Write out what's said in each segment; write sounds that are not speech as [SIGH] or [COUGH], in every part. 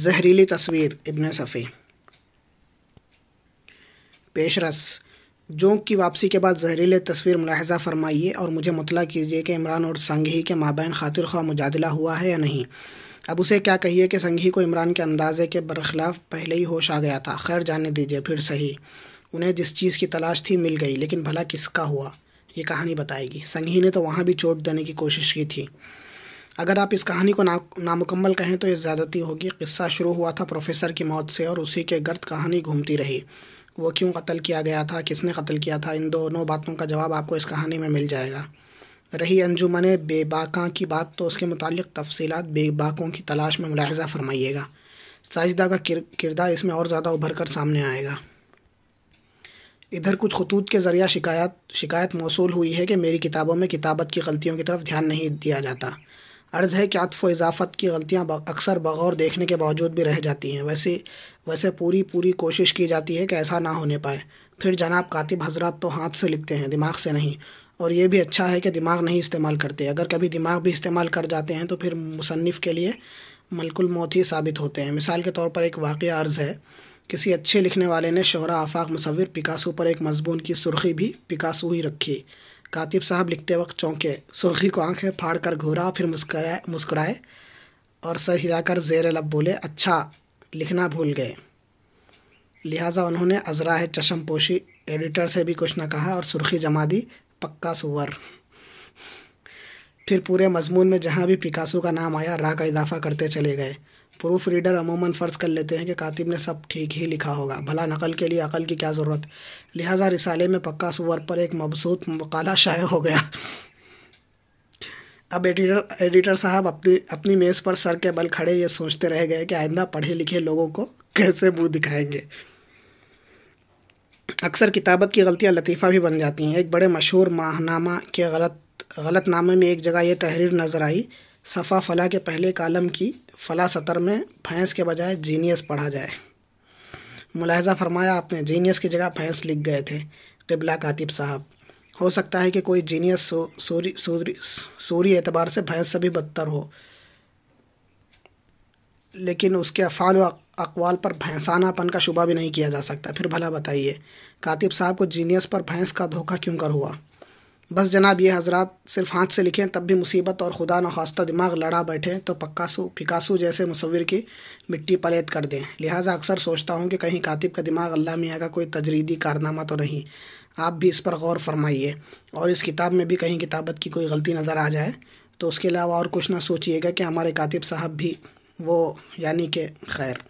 जहरीली तस्वीर इबन सफ़ी पेशरस जोंक की वापसी के बाद जहरीले तस्वीर मुलाहजा फरमाइए और मुझे मुतला कीजिए कि इमरान और संघी के माबैन खातिर ख़्वा मुजादला हुआ है या नहीं अब उसे क्या कहिए कि संघी को इमरान के अंदाजे के बरखिलाफ पहले ही होश आ गया था खैर जाने दीजिए फिर सही उन्हें जिस चीज़ की तलाश थी मिल गई लेकिन भला किसका हुआ ये कहानी बताएगी संघी ने तो वहाँ भी चोट देने की कोशिश की थी अगर आप इस कहानी को ना नामुकम्मल कहें तो ये ज़्यादती होगी किस्सा शुरू हुआ था प्रोफेसर की मौत से और उसी के गर्द कहानी घूमती रही वो क्यों कत्ल किया गया था किसने कत्ल किया था इन दोनों बातों का जवाब आपको इस कहानी में मिल जाएगा रही अंजुमन बेबाका की बात तो उसके मुतालिक तफसी बेबाकों की तलाश में मुलाहजा फरमाइएगा साजिदा का किरदार इसमें और ज़्यादा उभर कर सामने आएगा इधर कुछ खतूत के ज़रिया शिकायत शिकायत मौसू हुई है कि मेरी किताबों में किताबत की गलतियों की तरफ ध्यान नहीं दिया जाता अर्ज़ है कि अतफ़ इजाफ़त की गलतियाँ अक्सर बगौर देखने के बावजूद भी रह जाती हैं वैसे वैसे पूरी पूरी कोशिश की जाती है कि ऐसा ना होने पाए फिर जनाब कातिब हजरात तो हाथ से लिखते हैं दिमाग से नहीं और ये भी अच्छा है कि दिमाग नहीं इस्तेमाल करते अगर कभी दिमाग भी इस्तेमाल कर जाते हैं तो फिर मुसनफ़ के लिए मलकुल मौत ही साबित होते हैं मिसाल के तौर पर एक वाक़ अर्ज़ है किसी अच्छे लिखने वाले ने शहरा आफाक मुसविर पिकासू पर एक मजमून की सुर्खी भी पिकासू ही रखी कातिब साहब लिखते वक्त चौंके सुर्खी को आंखें फाड़ कर घूरा फिर मुस्कराए मुस्कराए और सर हिलाकर जेर लब बोले अच्छा लिखना भूल गए लिहाजा उन्होंने अजरा है चशम पोशी एडिटर से भी कुछ ना कहा और सुर्खी जमा दी पक्का सुवर फिर पूरे मजमून में जहाँ भी पिकासो का नाम आया रा का इजाफा करते चले गए प्रूफ रीडर अमूमन फ़र्ज़ कर लेते हैं कि कातिब ने सब ठीक ही लिखा होगा भला नकल के लिए अकल की क्या ज़रूरत लिहाजा रिसाले में पक्का सुअर पर एक मबसूत मकाला शाये हो गया अब एडिटर एडिटर साहब अपनी अपनी मेज़ पर सर के बल खड़े ये सोचते रह गए कि आइंदा पढ़े लिखे लोगों को कैसे मुँह दिखाएंगे अक्सर किताबत की गलतियाँ लतीफ़ा भी बन जाती हैं एक बड़े मशहूर माहनामा के गलत गलत नामे में एक जगह ये तहरीर नज़र आई सफ़ा फला के पहले कालम की फला सतर में फैंस के बजाय जीनियस पढ़ा जाए मुलाहजा फरमाया आपने जीनियस की जगह फैंस लिख गए थे किबला कातिब साहब हो सकता है कि कोई जीनियस सूरी सूरी सूरी एतबार से भैंस से भी बदतर हो लेकिन उसके अफ़ाल व अकवाल पर भैंसानापन का शुबा भी नहीं किया जा सकता फिर भला बताइए कातिब साहब को जीनियस पर भैंस का धोखा क्यों कर हुआ बस जनाब ये हजरात सिर्फ हाथ से लिखें तब भी मुसीबत और खुदा न खास्ता दिमाग लड़ा बैठें तो पक्कासू फिकासु जैसे मुसविर की मिट्टी पलेत कर दें लिहाजा अक्सर सोचता हूँ कि कहीं कातिब का दिमाग अल्लाह मियाँ का कोई तजरीदी कारनामा तो नहीं आप भी इस पर गौर फरमाइए और इस किताब में भी कहीं किताबत की कोई गलती नज़र आ जाए तो उसके अलावा और कुछ ना सोचिएगा कि हमारे कातिब साहब भी वो यानी कि खैर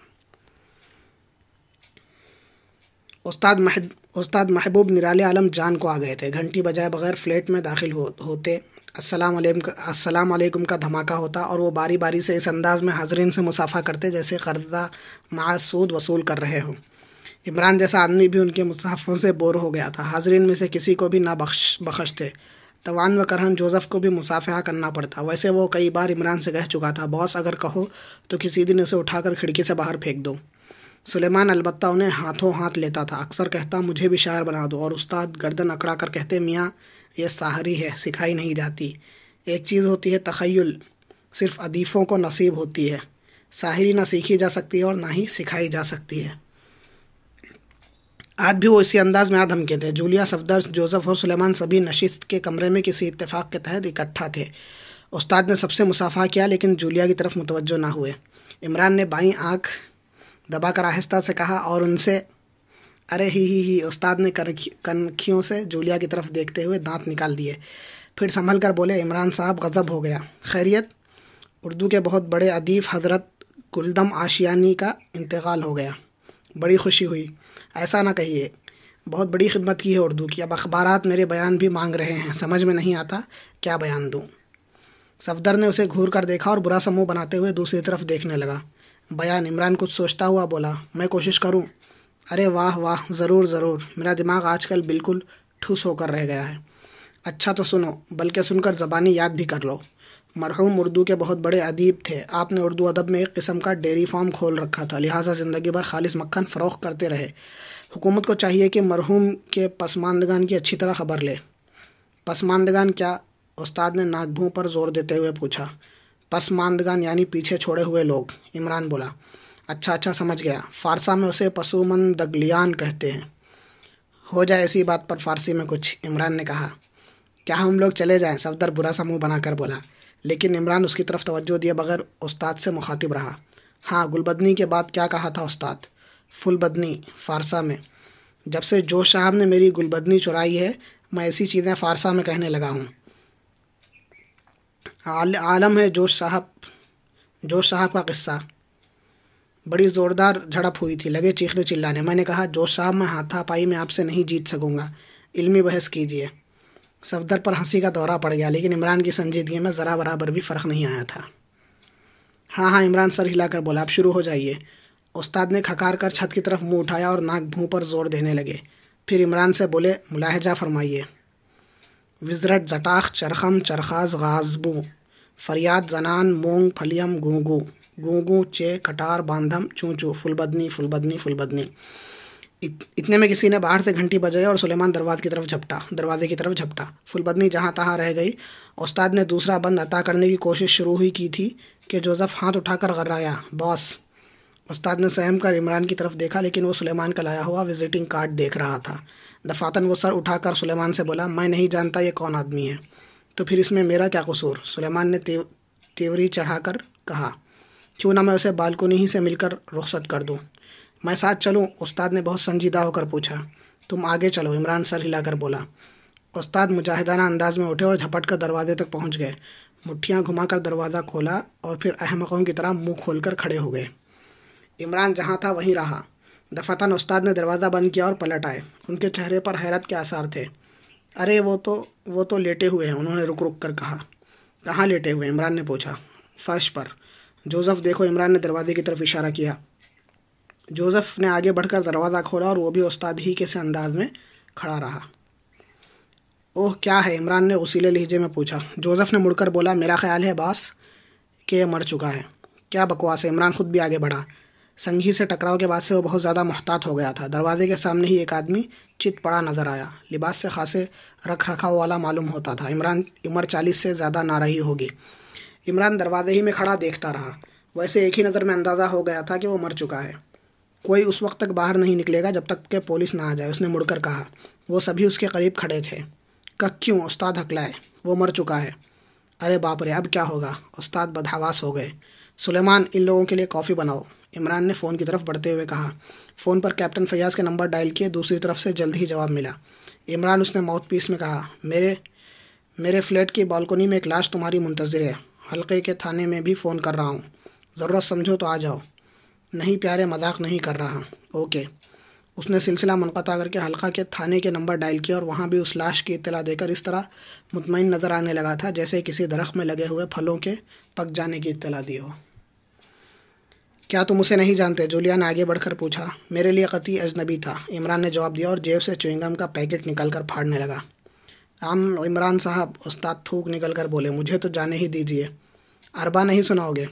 उस्ताद महद उस्ताद महबूब निराले आलम जान को आ गए थे घंटी बजाए बगैर फ्लैट में दाखिल हो, होते अस्सलाम अस्सलाम वालेकुम का धमाका होता और वो बारी बारी से इस अंदाज़ में हाजरीन से मुसाफा करते जैसे कर्जा मासूद वसूल कर रहे हों इमरान जैसा आदमी भी उनके मुसाफों से बोर हो गया था हाजरीन में से किसी को भी ना बख्श बख्शते तवान व करहन जोसफ़ को भी मुसाफा करना पड़ता वैसे वो कई बार इमरान से कह चुका था बॉस अगर कहो तो किसी दिन उसे उठाकर खिड़की से बाहर फेंक दो सुलेमान अलबत्ता उन्हें हाथों हाथ लेता था अक्सर कहता मुझे भी शायर बना दो और उस्ताद गर्दन अकड़ा कर कहते मियाँ यह साहरी है सिखाई नहीं जाती एक चीज़ होती है तखयल सिर्फ अदीफ़ों को नसीब होती है साहिरी ना सीखी जा सकती है और ना ही सिखाई जा सकती है आज भी वो इसी अंदाज में के थे जूलिया सफदर जोसेफ और सुलेमान सभी नशिस्त के कमरे में किसी इत्तेफाक के तहत इकट्ठा थे उस्ताद ने सबसे मुसाफा किया लेकिन जूलिया की तरफ मुतवजो ना हुए इमरान ने बाई आँख दबा कर आहिस्ता से कहा और उनसे अरे ही ही ही उस्ताद ने कनखियों से जूलिया की तरफ देखते हुए दांत निकाल दिए फिर संभल कर बोले इमरान साहब गज़ब हो गया खैरियत उर्दू के बहुत बड़े अदीब हज़रत गुलदम आशियानी का इंतकाल हो गया बड़ी खुशी हुई ऐसा ना कहिए बहुत बड़ी खिदमत की है उर्दू की अब अखबार मेरे बयान भी मांग रहे हैं समझ में नहीं आता क्या बयान दूँ सफदर ने उसे घूर कर देखा और बुरा समूह बनाते हुए दूसरी तरफ देखने लगा बयान इमरान कुछ सोचता हुआ बोला मैं कोशिश करूँ अरे वाह वाह ज़रूर ज़रूर मेरा दिमाग आजकल बिल्कुल ठूस होकर रह गया है अच्छा तो सुनो बल्कि सुनकर ज़बानी याद भी कर लो मरहूम उर्दू के बहुत बड़े अदीब थे आपने उर्दू अदब में एक किस्म का डेयरी फार्म खोल रखा था लिहाजा ज़िंदगी भर खालिश मक्खन फ़रोख करते रहे हुकूमत को चाहिए कि मरहूम के पसमानदगान की अच्छी तरह खबर ले पसमानदगान क्या उस्ताद ने नागभू पर जोर देते हुए पूछा पसमानदगान यानी पीछे छोड़े हुए लोग इमरान बोला अच्छा अच्छा समझ गया फारसा में उसे पसुमन दगलियान कहते हैं हो जाए इसी बात पर फारसी में कुछ इमरान ने कहा क्या हम लोग चले जाएं सफदर बुरा सा मुँह बनाकर बोला लेकिन इमरान उसकी तरफ तवज्जो दिए बगैर उस्ताद से मुखातिब रहा हाँ गुलबदनी के बाद क्या कहा था उस्ताद फुलबदनी फारसा में जब से जो साहब ने मेरी गुलबदनी चुराई है मैं ऐसी चीज़ें फारसा में कहने लगा हूँ आल, आलम है जोश साहब जोश साहब का किस्सा बड़ी ज़ोरदार झड़प हुई थी लगे चीखने चिल्लाने मैंने कहा जोश साहब मैं हाथापाई में आपसे नहीं जीत सकूँगा इलमी बहस कीजिए सफदर पर हंसी का दौरा पड़ गया लेकिन इमरान की संजीदगी में ज़रा बराबर भी फ़र्क नहीं आया था हाँ हाँ इमरान सर हिलाकर बोला आप शुरू हो जाइए उस्ताद ने खकार कर छत की तरफ मुंह उठाया और नाक भूँ पर जोर देने लगे फिर इमरान से बोले मुलाहजा फरमाइए विजरट जटाख चरखम चरखाज गाजबू फरियाद जनान मोंग फलियम गोंगू गोंगू चे खटार बांधम चूचू फुलबदनी फुलबदनी फुलबदनी इत, इतने में किसी ने बाहर से घंटी बजाई और सुलेमान दरवाज़े की तरफ झपटा दरवाजे की तरफ झपटा फुलबदनी जहाँ तहाँ रह गई उस्ताद ने दूसरा बंद अता करने की कोशिश शुरू ही की थी कि जोजफ हाथ उठाकर गर्राया बॉस उस्ताद ने सहम कर इमरान की तरफ देखा लेकिन वो सुलेमान का लाया हुआ विजिटिंग कार्ड देख रहा था दफातन वो सर उठाकर सुलेमान से बोला मैं नहीं जानता ये कौन आदमी है तो फिर इसमें मेरा क्या कसूर सुलेमान ने तेव, तेवरी चढ़ाकर कहा क्यों ना मैं उसे बालकोनी ही से मिलकर रुख्सत कर दूँ मैं साथ चलूँ उस्ताद ने बहुत संजीदा होकर पूछा तुम आगे चलो इमरान सर हिलाकर बोला उस्ताद मुजाहिदाना अंदाज में उठे और झपट कर दरवाजे तक पहुँच गए घुमा घुमाकर दरवाज़ा खोला और फिर अहमकों की तरह मुंह खोलकर खड़े हो गए इमरान जहाँ था वहीं रहा दफातन उस्ताद ने दरवाज़ा बंद किया और पलट आए उनके चेहरे पर हैरत के आसार थे अरे वो तो वो तो लेटे हुए हैं उन्होंने रुक रुक कर कहा कहाँ लेटे हुए इमरान ने पूछा फर्श पर जोसेफ देखो इमरान ने दरवाजे की तरफ इशारा किया जोसेफ ने आगे बढ़कर दरवाज़ा खोला और वो भी उस्ताद ही के से अंदाज में खड़ा रहा ओह क्या है इमरान ने उसीले लहजे में पूछा जोसेफ ने मुड़कर बोला मेरा ख्याल है बास कि यह मर चुका है क्या बकवास है इमरान खुद भी आगे बढ़ा संघी से टकराव के बाद से वो बहुत ज़्यादा मोहतात हो गया था दरवाजे के सामने ही एक आदमी चित पड़ा नजर आया लिबास से खासे रख रखाव वाला मालूम होता था इमरान उम्र चालीस से ज़्यादा ना रही होगी इमरान दरवाजे ही में खड़ा देखता रहा वैसे एक ही नज़र में अंदाज़ा हो गया था कि वो मर चुका है कोई उस वक्त तक बाहर नहीं निकलेगा जब तक के पुलिस ना आ जाए उसने मुड़कर कहा वो सभी उसके करीब खड़े थे कक क्यों उस्ताद हकलाए वो मर चुका है अरे बाप रे अब क्या होगा उस्ताद बदहवास हो गए सुलेमान इन लोगों के लिए कॉफ़ी बनाओ इमरान ने फ़ोन की तरफ बढ़ते हुए कहा फ़ोन पर कैप्टन फयाज़ के नंबर डायल किए दूसरी तरफ से जल्द ही जवाब मिला इमरान उसने माउथ पीस में कहा मेरे मेरे फ्लैट की बालकोनी में एक लाश तुम्हारी मुंतज़र है हल्के के थाने में भी फ़ोन कर रहा हूँ ज़रूरत समझो तो आ जाओ नहीं प्यारे मजाक नहीं कर रहा ओके उसने सिलसिला मनक़ा करके हल्का के थाने के नंबर डायल किया और वहाँ भी उस लाश की इतला देकर इस तरह मुतमिन नज़र आने लगा था जैसे किसी दरख्त में लगे हुए फलों के पक जाने की इतला दी हो क्या तुम उसे नहीं जानते जूलिया ने आगे बढ़कर पूछा मेरे लिए कति अजनबी था इमरान ने जवाब दिया और जेब से चुइंगम का पैकेट निकाल कर फाड़ने लगा आम इमरान साहब उस्ताद थूक निकल कर बोले मुझे तो जाने ही दीजिए अरबा नहीं सुनाओगे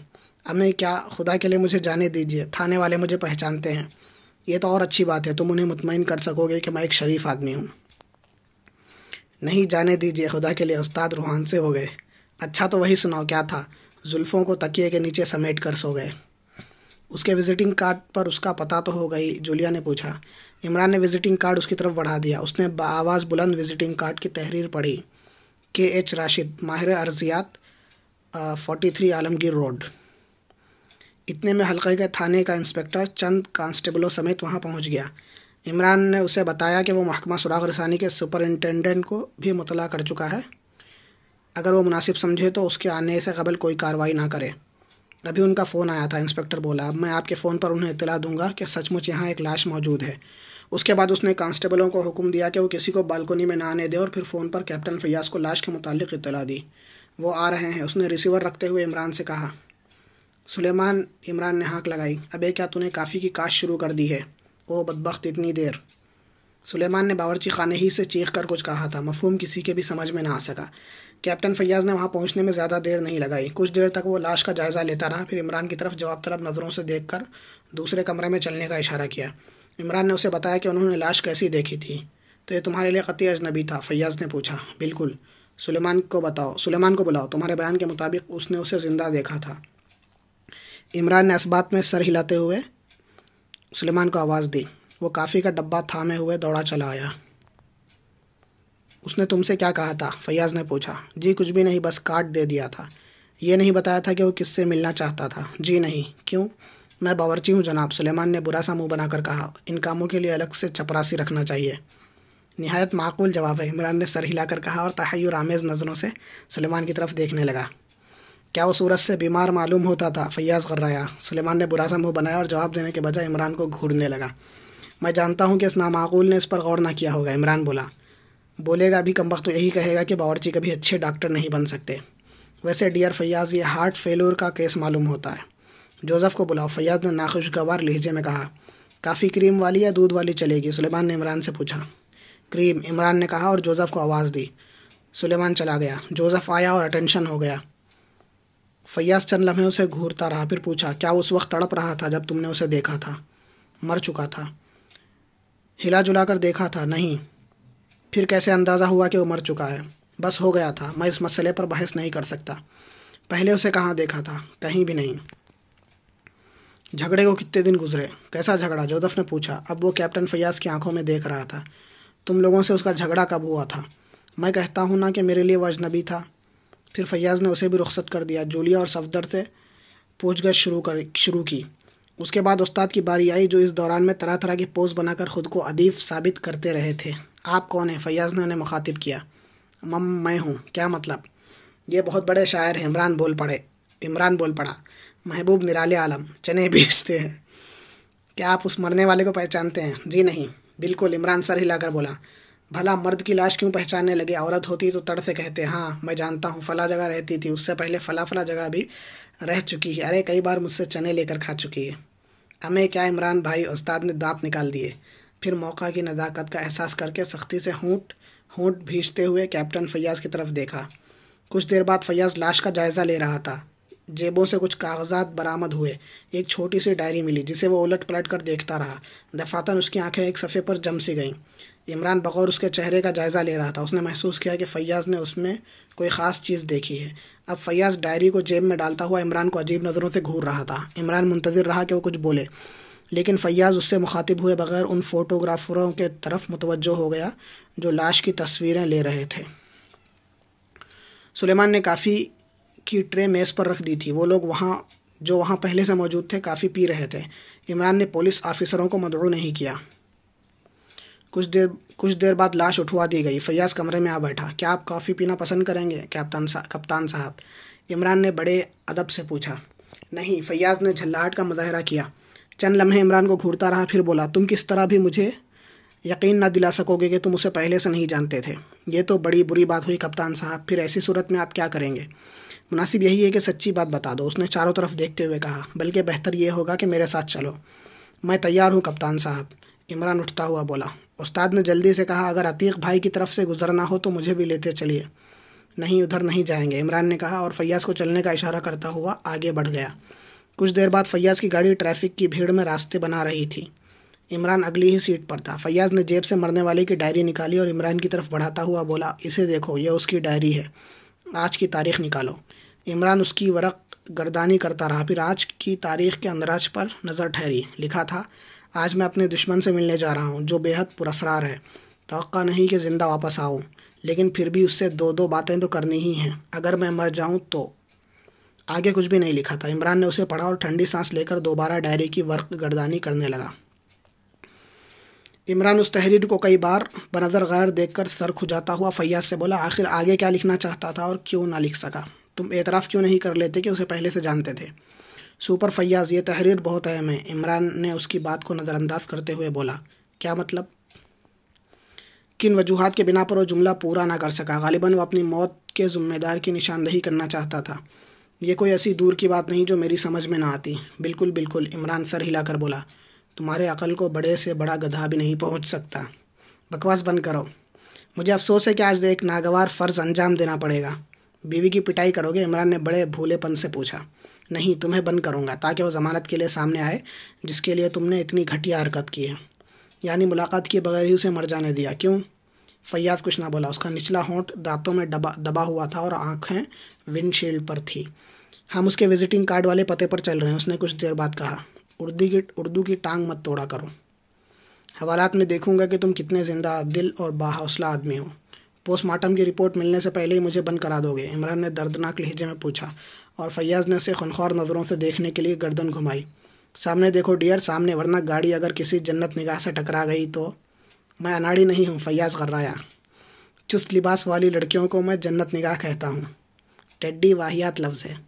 अमे क्या खुदा के लिए मुझे जाने दीजिए थाने वाले मुझे पहचानते हैं ये तो और अच्छी बात है तुम उन्हें मुतमिन कर सकोगे कि मैं एक शरीफ आदमी हूँ नहीं जाने दीजिए खुदा के लिए उस्ताद रूहान से हो गए अच्छा तो वही सुनाओ क्या था जुल्फ़ों को तकिए के नीचे समेट कर सो गए उसके विजिटिंग कार्ड पर उसका पता तो हो गई जूलिया ने पूछा इमरान ने विजिटिंग कार्ड उसकी तरफ बढ़ा दिया उसने आवाज़ बुलंद विजिटिंग कार्ड की तहरीर पढ़ी के एच राशिद माहिर अर्जियात फोर्टी थ्री आलमगीर रोड इतने में हल्के के थाने का इंस्पेक्टर चंद कांस्टेबलों समेत वहां पहुंच गया इमरान ने उसे बताया कि वो महकमा सुराग रसानी के सुपरिनटेंडेंट को भी मुतला कर चुका है अगर वो मुनासिब समझे तो उसके आने से कबल कोई कार्रवाई ना करे अभी उनका फ़ोन आया था इंस्पेक्टर बोला अब मैं आपके फ़ोन पर उन्हें इतला दूंगा कि सचमुच यहाँ एक लाश मौजूद है उसके बाद उसने कांस्टेबलों को हुक्म दिया कि वो किसी को बालकोनी में ना आने दें और फिर फ़ोन पर कैप्टन फयाज को लाश के मुतालिक इतला दी वो आ रहे हैं उसने रिसीवर रखते हुए इमरान से कहा सुलेमान इमरान ने हाँक लगाई अबे क्या तूने काफ़ी की काश शुरू कर दी है ओ बदबख्त इतनी देर सुलेमान ने बावरची खाने ही से चीख कर कुछ कहा था मफहूम किसी के भी समझ में ना आ सका कैप्टन फैयाज ने वहाँ पहुँचने में ज़्यादा देर नहीं लगाई कुछ देर तक वो लाश का जायज़ा लेता रहा फिर इमरान की तरफ जवाब तलब नज़रों से देख कर दूसरे कमरे में चलने का इशारा किया इमरान ने उसे बताया कि उन्होंने लाश कैसी देखी थी तो ये तुम्हारे लिए क़ती अजनबी था फैयाज ने पूछा बिल्कुल सुलेमान को बताओ सुलेमान को बुलाओ तुम्हारे बयान के मुताबिक उसने उसे ज़िंदा देखा था इमरान ने इस बात में सर हिलाते हुए सुलेमान को आवाज़ दी वो काफ़ी का डब्बा थामे हुए दौड़ा चला आया उसने तुमसे क्या कहा था फैयाज़ ने पूछा जी कुछ भी नहीं बस कार्ड दे दिया था ये नहीं बताया था कि वो किससे मिलना चाहता था जी नहीं क्यों मैं बावरची हूँ जनाब सुलेमान ने बुरा सा मुंह बनाकर कहा इन कामों के लिए अलग से चपरासी रखना चाहिए नहायत माकूल जवाब है इमरान ने सर हिलाकर कहा और तहैर आमेज़ नज़रों से सलेमान की तरफ देखने लगा क्या वो सूरज से बीमार मालूम होता था फैयाज़ रहा सलेमान ने बुरा सा मुंह बनाया और जवाब देने के बजाय इमरान को घूरने लगा मैं जानता हूँ कि इस नामाकूल ने इस पर गौर ना किया होगा इमरान बोला बोलेगा भी कम वक्त तो यही कहेगा कि बावरची कभी अच्छे डॉक्टर नहीं बन सकते वैसे डियर फैयाज़ ये हार्ट फेलोर का केस मालूम होता है जोसेफ को बुलाओ फैयाज ने नाखुशगवार लहजे में कहा काफ़ी क्रीम वाली या दूध वाली चलेगी सुलेमान ने इमरान से पूछा क्रीम इमरान ने कहा और जोसेफ को आवाज़ दी सुलेमान चला गया जोसेफ आया और अटेंशन हो गया फैयाज चंद लम्हे उसे घूरता रहा फिर पूछा क्या उस वक्त तड़प रहा था जब तुमने उसे देखा था मर चुका था हिला जुला कर देखा था नहीं फिर कैसे अंदाज़ा हुआ कि वो मर चुका है बस हो गया था मैं इस मसले पर बहस नहीं कर सकता पहले उसे कहाँ देखा था कहीं भी नहीं झगड़े को कितने दिन गुजरे कैसा झगड़ा जोदफ ने पूछा अब वो कैप्टन फयाज़ की आंखों में देख रहा था तुम लोगों से उसका झगड़ा कब हुआ था मैं कहता हूँ ना कि मेरे लिए वजनबी अजनबी था फिर फयाज़ ने उसे भी रुख्सत कर दिया जूलिया और सफदर से पूछगछ शुरू कर शुरू की उसके बाद उस्ताद की बारी आई जो इस दौरान में तरह तरह के पोस्ट बनाकर ख़ुद को अदीफ साबित करते रहे थे आप कौन हैं फैयाज़ ने उन्हें मुखातिब किया मम मैं हूँ क्या मतलब ये बहुत बड़े शायर हैं इमरान बोल पड़े इमरान बोल पड़ा महबूब निराले आलम चने [LAUGHS] बेचते हैं क्या आप उस मरने वाले को पहचानते हैं जी नहीं बिल्कुल इमरान सर हिलाकर बोला भला मर्द की लाश क्यों पहचानने लगे औरत होती तो तड़ से कहते हाँ मैं जानता हूँ फला जगह रहती थी उससे पहले फला फला जगह भी रह चुकी है अरे कई बार मुझसे चने लेकर खा चुकी है हमें क्या इमरान भाई उस्ताद ने दांत निकाल दिए फिर मौका की नज़ाकत का एहसास करके सख्ती से होंट होंट भीजते हुए कैप्टन फैयाज़ की तरफ देखा कुछ देर बाद फैयाज़ लाश का जायज़ा ले रहा था जेबों से कुछ कागजात बरामद हुए एक छोटी सी डायरी मिली जिसे वो उलट पलट कर देखता रहा दफातन उसकी आंखें एक सफ़े पर जम सी गईं इमरान बकौर उसके चेहरे का जायज़ा ले रहा था उसने महसूस किया कि फ़ैयाज़ ने उसमें कोई ख़ास चीज़ देखी है अब फ़ैयाज़ डायरी को जेब में डालता हुआ इमरान को अजीब नज़रों से घूर रहा था इमरान मुंतज़र रहा कि वो कुछ बोले लेकिन फ़ैयाज़ उससे मुखातिब हुए बगैर उन फ़ोटोग्राफ़रों के तरफ मुतवजो हो गया जो लाश की तस्वीरें ले रहे थे सुलेमान ने काफ़ी की ट्रे मेज़ पर रख दी थी वो लोग वहाँ जो वहाँ पहले से मौजूद थे काफ़ी पी रहे थे इमरान ने पुलिस ऑफिसरों को मदरू नहीं किया कुछ देर कुछ देर बाद लाश उठवा दी गई फैयाज कमरे में आ बैठा क्या आप कॉफ़ी पीना पसंद करेंगे कैप्तान सा, कप्तान साहब इमरान ने बड़े अदब से पूछा नहीं फैयाज ने झल्लाहट का मुजाहरा किया चंद लम्हे इमरान को घूरता रहा फिर बोला तुम किस तरह भी मुझे यकीन ना दिला सकोगे कि तुम उसे पहले से नहीं जानते थे ये तो बड़ी बुरी बात हुई कप्तान साहब फिर ऐसी सूरत में आप क्या करेंगे मुनासिब यही है कि सच्ची बात बता दो उसने चारों तरफ देखते हुए कहा बल्कि बेहतर ये होगा कि मेरे साथ चलो मैं तैयार हूँ कप्तान साहब इमरान उठता हुआ बोला उस्ताद ने जल्दी से कहा अगर अतीक भाई की तरफ से गुजरना हो तो मुझे भी लेते चलिए नहीं उधर नहीं जाएंगे इमरान ने कहा और फैयाज़ को चलने का इशारा करता हुआ आगे बढ़ गया कुछ देर बाद फैयाज़ की गाड़ी ट्रैफिक की भीड़ में रास्ते बना रही थी इमरान अगली ही सीट पर था फैयाज़ ने जेब से मरने वाले की डायरी निकाली और इमरान की तरफ बढ़ाता हुआ बोला इसे देखो यह उसकी डायरी है आज की तारीख निकालो इमरान उसकी वरक गर्दानी करता रहा फिर आज की तारीख के अंदराज पर नज़र ठहरी लिखा था आज मैं अपने दुश्मन से मिलने जा रहा हूँ जो बेहद पुरसरार है तो नहीं कि ज़िंदा वापस आऊँ लेकिन फिर भी उससे दो दो बातें तो करनी ही हैं अगर मैं मर जाऊँ तो आगे कुछ भी नहीं लिखा था इमरान ने उसे पढ़ा और ठंडी सांस लेकर दोबारा डायरी की वर्क गर्दानी करने लगा इमरान उस तहरीर को कई बार बनज़र गैर देख कर सर खुजाता हुआ फैयाज से बोला आखिर आगे क्या लिखना चाहता था और क्यों ना लिख सका तुम एतराफ़ क्यों नहीं कर लेते कि उसे पहले से जानते थे सुपर फैयाज ये तहरीर बहुत अहम है इमरान ने उसकी बात को नज़रअंदाज करते हुए बोला क्या मतलब किन वजूहत के बिना पर वो जुमला पूरा ना कर सका गालिबा वह अपनी मौत के ज़िम्मेदार की निशानदही करना चाहता था ये कोई ऐसी दूर की बात नहीं जो मेरी समझ में ना आती बिल्कुल बिल्कुल इमरान सर हिलाकर बोला तुम्हारे अकल को बड़े से बड़ा गधा भी नहीं पहुंच सकता बकवास बंद करो मुझे अफसोस है कि आज एक नागवार फ़र्ज़ अंजाम देना पड़ेगा बीवी की पिटाई करोगे इमरान ने बड़े भूलेपन से पूछा नहीं तुम्हें बंद करूँगा ताकि वो ज़मानत के लिए सामने आए जिसके लिए तुमने इतनी घटिया हरकत की है यानी मुलाकात किए बगैर ही उसे मर जाने दिया क्यों फैयाज कुछ ना बोला उसका निचला होंठ दांतों में दबा दबा हुआ था और आँखें विंडशील्ड पर थी हम उसके विजिटिंग कार्ड वाले पते पर चल रहे हैं उसने कुछ देर बाद कहा उर्दू की उर्दू की टांग मत तोड़ा करो हवालात में देखूंगा कि तुम कितने ज़िंदा दिल और बाहौसला आदमी हो पोस्टमार्टम की रिपोर्ट मिलने से पहले ही मुझे बंद करा दोगे इमरान ने दर्दनाक लहजे में पूछा और फैयाज ने उसे खुनख्वार नज़रों से देखने के लिए गर्दन घुमाई सामने देखो डियर सामने वरना गाड़ी अगर किसी जन्नत निगाह से टकरा गई तो मैं अनाड़ी नहीं हूँ फैयाज गर्राया चुस्त लिबास वाली लड़कियों को मैं जन्नत निगाह कहता हूँ टेड्डी वाहियात लफ्ज़ है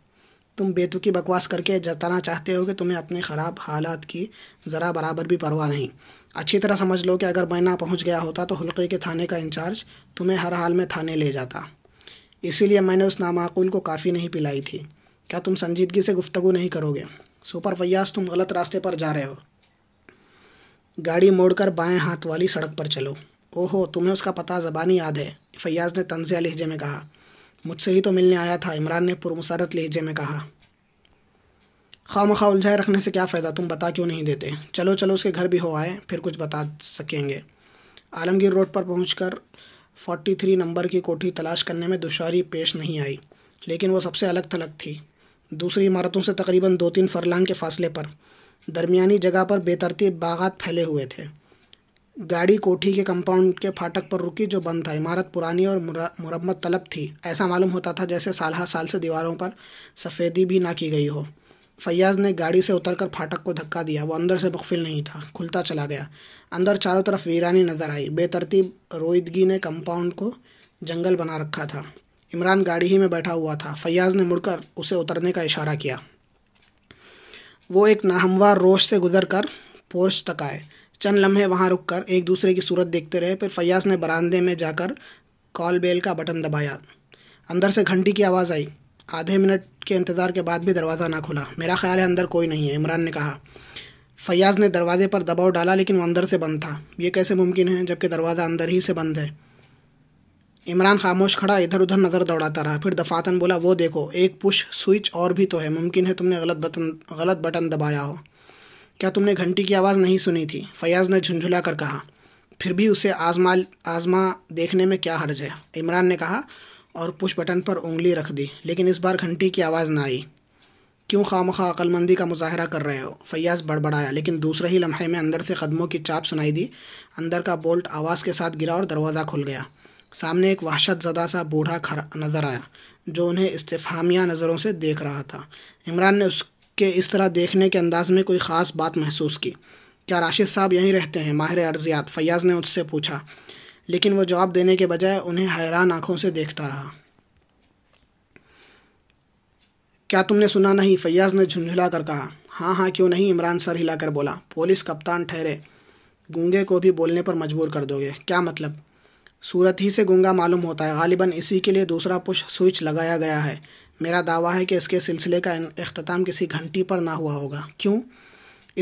तुम बेतुकी बकवास करके जताना चाहते हो कि तुम्हें अपने ख़राब हालात की ज़रा बराबर भी परवाह नहीं अच्छी तरह समझ लो कि अगर बैना पहुंच गया होता तो हल्के के थाने का इंचार्ज तुम्हें हर हाल में थाने ले जाता इसीलिए मैंने उस नामाकुल को काफ़ी नहीं पिलाई थी क्या तुम संजीदगी से गुफ्तगु नहीं करोगे सुपर फैयास तुम गलत रास्ते पर जा रहे हो गाड़ी मोड़कर बाएं हाथ वाली सड़क पर चलो ओहो तुम्हें उसका पता ज़बानी याद है फयाज ने तंजिया लहजे में कहा मुझसे ही तो मिलने आया था इमरान ने पुरमसरत लहजे में कहा खाम खा उलझाए रखने से क्या फ़ायदा तुम बता क्यों नहीं देते चलो चलो उसके घर भी हो आए फिर कुछ बता सकेंगे आलमगीर रोड पर फोर्टी थ्री नंबर की कोठी तलाश करने में दुशारी पेश नहीं आई लेकिन वो सबसे अलग थलग थी दूसरी इमारतों से तकरीबन दो तीन फरलांग के फासले पर दरमियानी जगह पर बेतरतीब बागात फैले हुए थे गाड़ी कोठी के कंपाउंड के फाटक पर रुकी जो बंद था इमारत पुरानी और मुरम्मत तलब थी ऐसा मालूम होता था जैसे साल साल से दीवारों पर सफ़ेदी भी ना की गई हो फैयाज ने गाड़ी से उतरकर फाटक को धक्का दिया वो अंदर से मुखफिल नहीं था खुलता चला गया अंदर चारों तरफ वीरानी नजर आई बेतरतीब रोहिदगी ने कंपाउंड को जंगल बना रखा था इमरान गाड़ी ही में बैठा हुआ था फैयाज ने मुड़कर उसे उतरने का इशारा किया वो एक नाहमवार रोश से गुजर कर पोर्च तक आए चंद लम्हे वहाँ रुक कर एक दूसरे की सूरत देखते रहे फिर फैयाज ने बरामदे में जाकर कॉल बेल का बटन दबाया अंदर से घंटी की आवाज़ आई आधे मिनट के इंतज़ार के बाद भी दरवाज़ा ना खुला मेरा ख्याल है अंदर कोई नहीं है इमरान ने कहा फ़याज़ ने दरवाजे पर दबाव डाला लेकिन वो अंदर से बंद था ये कैसे मुमकिन है जबकि दरवाज़ा अंदर ही से बंद है इमरान खामोश खड़ा इधर उधर नज़र दौड़ाता रहा फिर दफातन बोला वो देखो एक पुश स्विच और भी तो है मुमकिन है तुमने गलत बटन गलत बटन दबाया हो क्या तुमने घंटी की आवाज़ नहीं सुनी थी फयाज़ ने झुंझुला कर कहा फिर भी उसे आजमा आजमा देखने में क्या हर्ज है इमरान ने कहा और पुश बटन पर उंगली रख दी लेकिन इस बार घंटी की आवाज़ ना आई क्यों खाम खा अक्लमंदी का मुजाहरा कर रहे हो फैयाज़ बड़बड़ाया लेकिन दूसरे ही लम्हे में अंदर से कदमों की चाप सुनाई दी अंदर का बोल्ट आवाज़ के साथ गिरा और दरवाज़ा खुल गया सामने एक वहशत ज़दा सा बूढ़ा खर नज़र आया जो उन्हें इस्तेफामिया नज़रों से देख रहा था इमरान ने उसके इस तरह देखने के अंदाज़ में कोई ख़ास बात महसूस की क्या राशिद साहब यहीं रहते हैं माहिर अर्जियात फैयाज़ ने उससे पूछा लेकिन वह जवाब देने के बजाय उन्हें हैरान आंखों से देखता रहा क्या तुमने सुना नहीं फैयाज ने झुंझुला कर कहा हाँ हाँ क्यों नहीं इमरान सर हिलाकर बोला पुलिस कप्तान ठहरे गूंगे को भी बोलने पर मजबूर कर दोगे क्या मतलब सूरत ही से गूंगा मालूम होता है गालिबा इसी के लिए दूसरा पुश स्विच लगाया गया है मेरा दावा है कि इसके सिलसिले का अख्ताम किसी घंटी पर ना हुआ होगा क्यों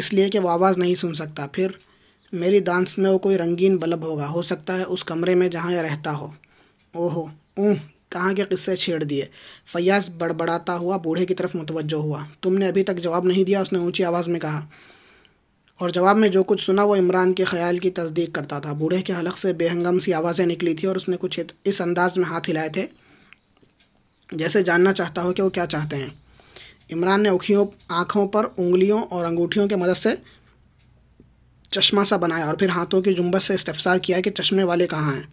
इसलिए कि वो आवाज़ नहीं सुन सकता फिर मेरी दांस में वो कोई रंगीन बल्ब होगा हो सकता है उस कमरे में जहाँ यह रहता हो ओहो ऊँह कहाँ के किस्से छेड़ दिए फयाज बड़बड़ाता हुआ बूढ़े की तरफ मुतवजो हुआ तुमने अभी तक जवाब नहीं दिया उसने ऊंची आवाज़ में कहा और जवाब में जो कुछ सुना वो इमरान के ख्याल की तस्दीक करता था बूढ़े के हलक से बेहंगम सी आवाज़ें निकली थी और उसने कुछ इस अंदाज में हाथ हिलाए थे जैसे जानना चाहता हो कि वो क्या चाहते हैं इमरान ने उखियों आँखों पर उंगलियों और अंगूठियों की मदद से चश्मा सा बनाया और फिर हाथों की जुम्बस से इस्तफसार किया कि चश्मे वाले कहाँ हैं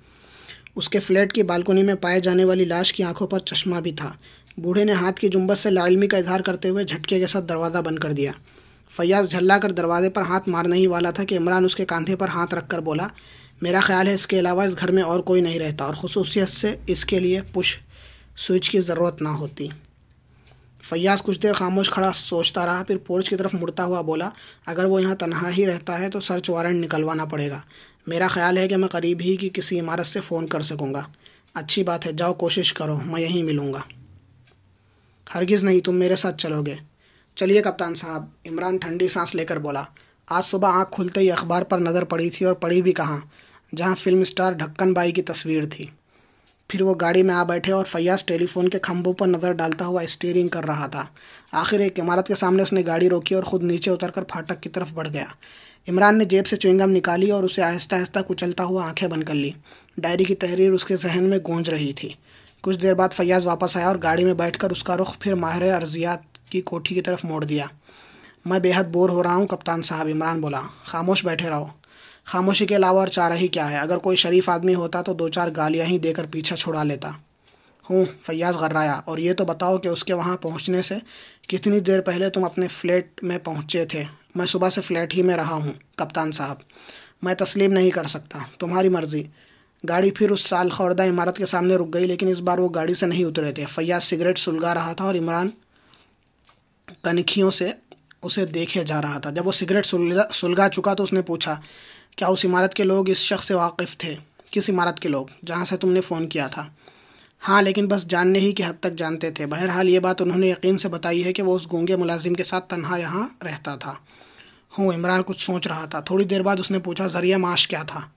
उसके फ्लैट की बालकोनी में पाए जाने वाली लाश की आंखों पर चश्मा भी था बूढ़े ने हाथ की जुम्बस से लालमी का इजहार करते हुए झटके के साथ दरवाज़ा बंद कर दिया फयाज झल्ला कर दरवाजे पर हाथ मारने ही वाला था कि इमरान उसके कंधे पर हाथ रख कर बोला मेरा ख्याल है इसके अलावा इस घर में और कोई नहीं रहता और खसूसियत से इसके लिए पुश स्विच की ज़रूरत ना होती फैयाज कुछ देर खामोश खड़ा सोचता रहा फिर पोर्च की तरफ मुड़ता हुआ बोला अगर वो यहाँ तनहा ही रहता है तो सर्च वारंट निकलवाना पड़ेगा मेरा ख्याल है कि मैं करीब ही की किसी इमारत से फ़ोन कर सकूँगा अच्छी बात है जाओ कोशिश करो मैं यहीं मिलूँगा हरगिज़ नहीं तुम मेरे साथ चलोगे चलिए कप्तान साहब इमरान ठंडी सांस लेकर बोला आज सुबह आँख खुलते ही अखबार पर नज़र पड़ी थी और पड़ी भी कहाँ जहाँ फिल्म स्टार ढक्कन बाई की तस्वीर थी फिर वो गाड़ी में आ बैठे और फैयाज टेलीफोन के खम्भों पर नज़र डालता हुआ स्टीयरिंग कर रहा था आखिर एक इमारत के सामने उसने गाड़ी रोकी और ख़ुद नीचे उतरकर फाटक की तरफ बढ़ गया इमरान ने जेब से चुविंगम निकाली और उसे आहिस्ता आहिस्ता कुचलता हुआ आंखें बंद कर ली डायरी की तहरीर उसके जहन में गूंज रही थी कुछ देर बाद फैयाज वापस आया और गाड़ी में बैठकर उसका रुख फिर माहिर अर्जियात की कोठी की तरफ मोड़ दिया मैं बेहद बोर हो रहा हूँ कप्तान साहब इमरान बोला खामोश बैठे रहो खामोशी के अलावा और चारा ही क्या है अगर कोई शरीफ आदमी होता तो दो चार गालियाँ ही देकर पीछा छुड़ा लेता हूँ फैयाज़ गर्राया और ये तो बताओ कि उसके वहाँ पहुँचने से कितनी देर पहले तुम अपने फ्लैट में पहुँचे थे मैं सुबह से फ़्लैट ही में रहा हूँ कप्तान साहब मैं तस्लीम नहीं कर सकता तुम्हारी मर्ज़ी गाड़ी फिर उस साल खौरदा इमारत के सामने रुक गई लेकिन इस बार वो गाड़ी से नहीं उतरे थे फैयाज सिगरेट सुलगा रहा था और इमरान कनखियों से उसे देखे जा रहा था जब वो सिगरेट सुलगा सुलगा चुका तो उसने पूछा क्या उस इमारत के लोग इस शख्स से वाकिफ़ थे किस इमारत के लोग जहाँ से तुमने फ़ोन किया था हाँ लेकिन बस जानने ही के हद तक जानते थे बहरहाल ये बात उन्होंने यकीन से बताई है कि वो उस गूंगे मुलाजिम के साथ तन्हा यहाँ रहता था हूँ इमरान कुछ सोच रहा था थोड़ी देर बाद उसने पूछा ज़रिया माश क्या था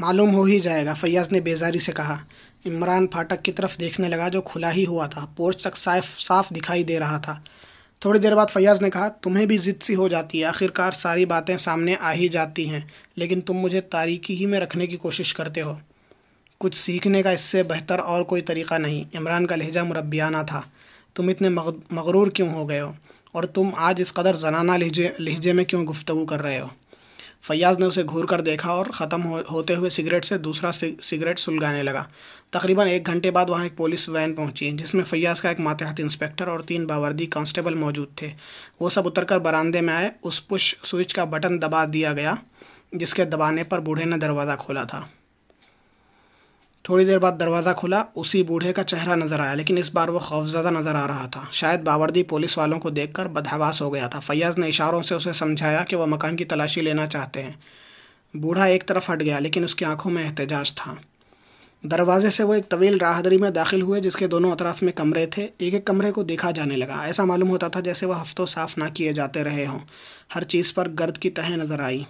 मालूम हो ही जाएगा फैयाज ने बेजारी से कहा इमरान फाटक की तरफ देखने लगा जो खुला ही हुआ था पोर्च तक साफ साफ दिखाई दे रहा था थोड़ी देर बाद फैयाज़ ने कहा तुम्हें भी ज़िद सी हो जाती है आखिरकार सारी बातें सामने आ ही जाती हैं लेकिन तुम मुझे तारीकी ही में रखने की कोशिश करते हो कुछ सीखने का इससे बेहतर और कोई तरीका नहीं इमरान का लहजा मुरबियाना था तुम इतने मगरूर क्यों हो गए हो और तुम आज इस कदर जनाना लहजे लहजे में क्यों गुफ्तु कर रहे हो फैयाज ने उसे घूर कर देखा और ख़त्म हो, होते हुए सिगरेट से दूसरा सिगरेट सुलगाने लगा तकरीबन एक घंटे बाद वहाँ एक पुलिस वैन पहुँची जिसमें फैयाज का एक मातहत इंस्पेक्टर और तीन बावर्दी कांस्टेबल मौजूद थे वो सब उतरकर बरामदे में आए उस पुश स्विच का बटन दबा दिया गया जिसके दबाने पर बूढ़े ने दरवाज़ा खोला था थोड़ी देर बाद दरवाज़ा खुला उसी बूढ़े का चेहरा नज़र आया लेकिन इस बार वो खौफजदा नज़र आ रहा था शायद बावर्दी पुलिस वालों को देखकर बदहवास हो गया था फैयाज़ ने इशारों से उसे समझाया कि वह मकान की तलाशी लेना चाहते हैं बूढ़ा एक तरफ हट गया लेकिन उसकी आंखों में एहतजाज था दरवाजे से वो एक तवील राहदरी में दाखिल हुए जिसके दोनों अतराफ में कमरे थे एक एक कमरे को देखा जाने लगा ऐसा मालूम होता था जैसे वह हफ्तों साफ़ ना किए जाते रहे हों हर चीज़ पर गर्द की तहें नज़र आई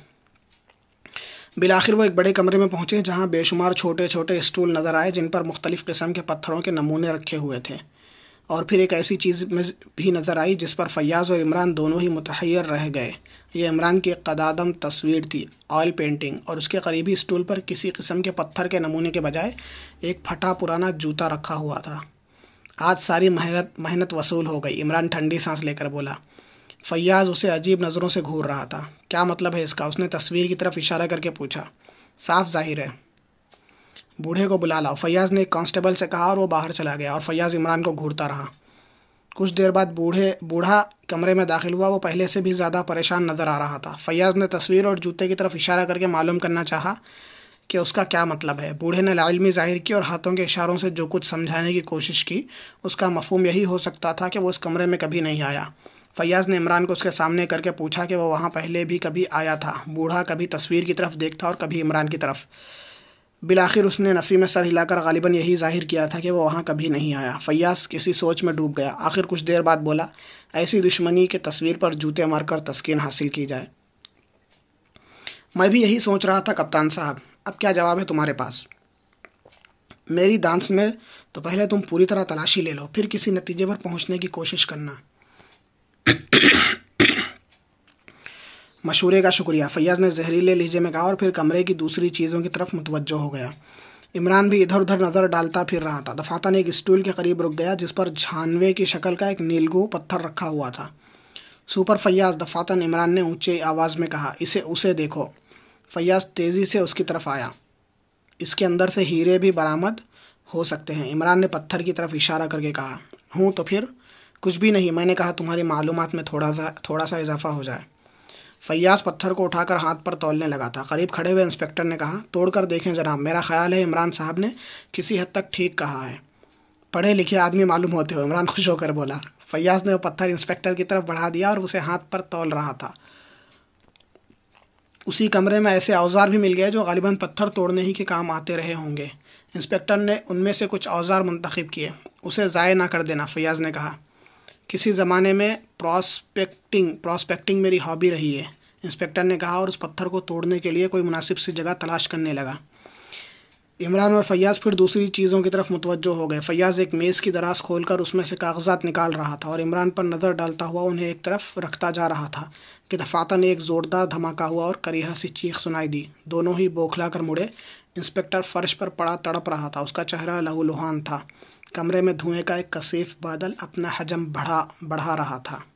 बिलाखिर वो एक बड़े कमरे में पहुंचे जहां बेशुमार छोटे छोटे स्टूल नज़र आए जिन पर मुख्तलिफ़ किस्म के पत्थरों के नमूने रखे हुए थे और फिर एक ऐसी चीज़ में भी नज़र आई जिस पर फयाज़ और इमरान दोनों ही मुतहैर रह गए यह इमरान की कदादम तस्वीर थी ऑयल पेंटिंग और उसके करीबी स्टूल पर किसी किस्म के पत्थर के नमूने के बजाय एक फटा पुराना जूता रखा हुआ था आज सारी मेहनत मेहनत वसूल हो गई इमरान ठंडी सांस लेकर बोला फयाज़ उसे अजीब नज़रों से घूर रहा था क्या मतलब है इसका उसने तस्वीर की तरफ इशारा करके पूछा साफ जाहिर है बूढ़े को बुला लाओ फैयाज ने कांस्टेबल से कहा और वो बाहर चला गया और फैयाज इमरान को घूरता रहा कुछ देर बाद बूढ़े बूढ़ा कमरे में दाखिल हुआ वो पहले से भी ज़्यादा परेशान नज़र आ रहा था फैयाज ने तस्वीर और जूते की तरफ इशारा करके मालूम करना चाहा कि उसका क्या मतलब है बूढ़े ने लाजमी जाहिर की और हाथों के इशारों से जो कुछ समझाने की कोशिश की उसका मफहम यही हो सकता था कि वो इस कमरे में कभी नहीं आया फैयाज ने इमरान को उसके सामने करके पूछा कि वह वहाँ पहले भी कभी आया था बूढ़ा कभी तस्वीर की तरफ देखता और कभी इमरान की तरफ बिलाखिर उसने नफ़ी में सर हिलाकर गालिबा यही जाहिर किया था कि वह वहाँ कभी नहीं आया फैयास किसी सोच में डूब गया आखिर कुछ देर बाद बोला ऐसी दुश्मनी के तस्वीर पर जूते मारकर तस्किन हासिल की जाए मैं भी यही सोच रहा था कप्तान साहब अब क्या जवाब है तुम्हारे पास मेरी डांस में तो पहले तुम पूरी तरह तलाशी ले लो फिर किसी नतीजे पर पहुंचने की कोशिश करना [COUGHS] मशूरे का शुक्रिया फैयाज ने जहरीले लहजे में कहा और फिर कमरे की दूसरी चीज़ों की तरफ मुतवजो हो गया इमरान भी इधर उधर नज़र डालता फिर रहा था दफातन एक स्टूल के करीब रुक गया जिस पर झानवे की शक्ल का एक नीलगू पत्थर रखा हुआ था सुपर फैयाज दफातन इमरान ने ऊंचे आवाज़ में कहा इसे उसे देखो फैयाज तेज़ी से उसकी तरफ आया इसके अंदर से हीरे भी बरामद हो सकते हैं इमरान ने पत्थर की तरफ इशारा करके कहा हूँ तो फिर कुछ भी नहीं मैंने कहा तुम्हारी मालूम में थोड़ा सा थोड़ा सा इजाफा हो जाए फैयास पत्थर को उठाकर हाथ पर तोलने लगा था करीब खड़े हुए इंस्पेक्टर ने कहा तोड़कर देखें जनाब मेरा ख्याल है इमरान साहब ने किसी हद तक ठीक कहा है पढ़े लिखे आदमी मालूम होते हो इमरान खुश होकर बोला फैयास ने वो पत्थर इंस्पेक्टर की तरफ बढ़ा दिया और उसे हाथ पर तोल रहा था उसी कमरे में ऐसे औजार भी मिल गए जो गालिबा पत्थर तोड़ने ही के काम आते रहे होंगे इंस्पेक्टर ने उनमें से कुछ औजार मंतखब किए उसे ज़ाय ना कर देना फैयाज ने कहा किसी ज़माने में प्रॉस्पेक्टिंग प्रॉस्पेक्टिंग मेरी हॉबी रही है इंस्पेक्टर ने कहा और उस पत्थर को तोड़ने के लिए कोई मुनासिब सी जगह तलाश करने लगा इमरान और फैयाज़ फिर दूसरी चीज़ों की तरफ मुतवजो हो गए फैयाज़ एक मेज़ की दराज खोलकर उसमें से कागजात निकाल रहा था और इमरान पर नज़र डालता हुआ उन्हें एक तरफ रखता जा रहा था कि दफातन एक ज़ोरदार धमाका हुआ और करीहा सी चीख सुनाई दी दोनों ही बौखला कर मुड़े इंस्पेक्टर फर्श पर पड़ा तड़प रहा था उसका चेहरा लहूलुहान था कमरे में धुएं का एक कसीफ बादल अपना हजम बढ़ा बढ़ा रहा था